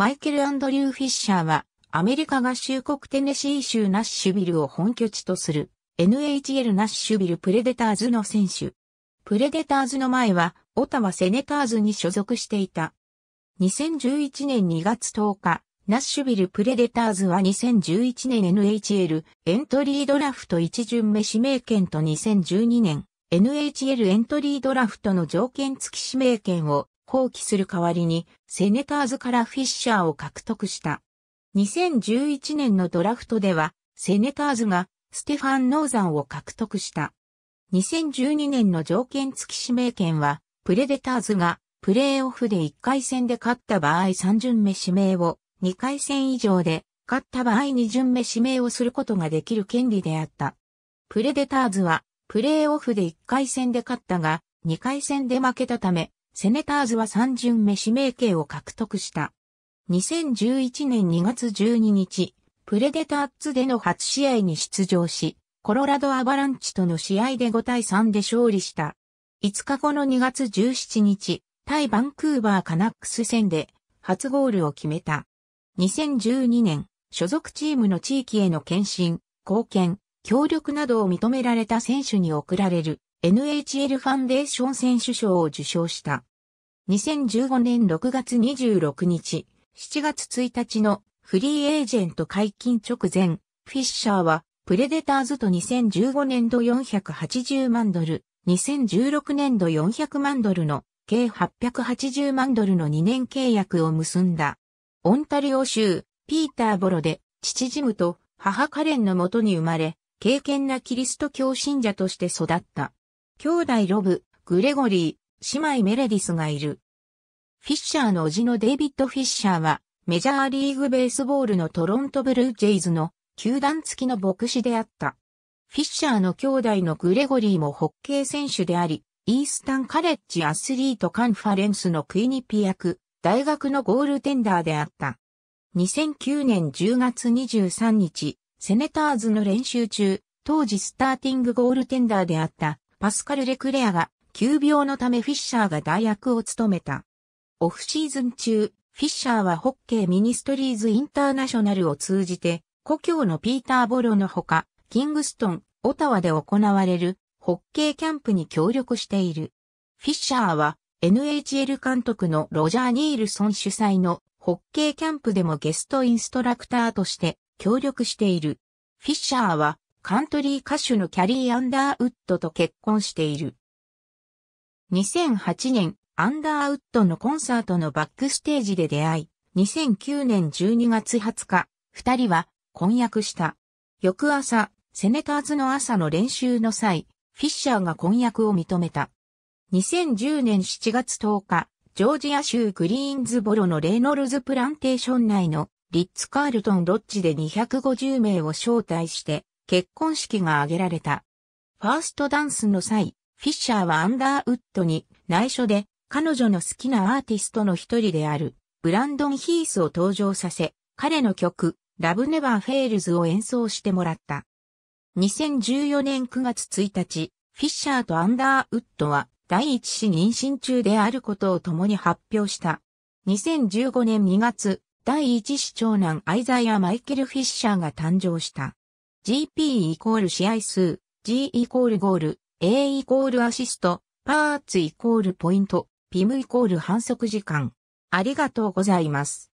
マイケル・アンドリュー・フィッシャーは、アメリカ合衆国テネシー州ナッシュビルを本拠地とする NHL ナッシュビルプレデターズの選手。プレデターズの前は、オタワセネターズに所属していた。2011年2月10日、ナッシュビルプレデターズは2011年 NHL エントリードラフト1巡目指名権と2012年 NHL エントリードラフトの条件付き指名権を放棄する代わりに、セネターズからフィッシャーを獲得した。2011年のドラフトでは、セネターズがステファン・ノーザンを獲得した。2012年の条件付き指名権は、プレデターズがプレーオフで1回戦で勝った場合3巡目指名を、2回戦以上で勝った場合2巡目指名をすることができる権利であった。プレデターズは、プレーオフで1回戦で勝ったが、2回戦で負けたため、セネターズは3巡目指名権を獲得した。2011年2月12日、プレデターズでの初試合に出場し、コロラドアバランチとの試合で5対3で勝利した。5日後の2月17日、対バンクーバーカナックス戦で初ゴールを決めた。2012年、所属チームの地域への献身、貢献、協力などを認められた選手に贈られる NHL ファンデーション選手賞を受賞した。2015年6月26日、7月1日のフリーエージェント解禁直前、フィッシャーはプレデターズと2015年度480万ドル、2016年度400万ドルの計880万ドルの2年契約を結んだ。オンタリオ州、ピーターボロで、父ジムと母カレンのもとに生まれ、敬虔なキリスト教信者として育った。兄弟ロブ、グレゴリー、姉妹メレディスがいる。フィッシャーの叔父のデイビッド・フィッシャーは、メジャーリーグベースボールのトロントブルージェイズの球団付きの牧師であった。フィッシャーの兄弟のグレゴリーもホッケー選手であり、イースタンカレッジアスリートカンファレンスのクイニピ役、大学のゴールテンダーであった。2009年10月23日、セネターズの練習中、当時スターティングゴールテンダーであったパスカル・レクレアが、急病のためフィッシャーが代役を務めた。オフシーズン中、フィッシャーはホッケーミニストリーズインターナショナルを通じて、故郷のピーター・ボロのほか、キングストン、オタワで行われるホッケーキャンプに協力している。フィッシャーは NHL 監督のロジャー・ニールソン主催のホッケーキャンプでもゲストインストラクターとして協力している。フィッシャーはカントリー歌手のキャリー・アンダーウッドと結婚している。2008年、アンダーウッドのコンサートのバックステージで出会い、2009年12月20日、二人は婚約した。翌朝、セネターズの朝の練習の際、フィッシャーが婚約を認めた。2010年7月10日、ジョージア州グリーンズボロのレイノルズプランテーション内のリッツ・カールトンロッジで250名を招待して結婚式が挙げられた。ファーストダンスの際、フィッシャーはアンダーウッドに内緒で彼女の好きなアーティストの一人であるブランドン・ヒースを登場させ、彼の曲、ラブ・ネバー・フェールズを演奏してもらった。2014年9月1日、フィッシャーとアンダーウッドは第一子妊娠中であることを共に発表した。2015年2月、第一子長男アイザイア・マイケル・フィッシャーが誕生した。GP イコール試合数、G イコールゴール、A イコールアシスト、パーツイコールポイント、ピムイコール反則時間。ありがとうございます。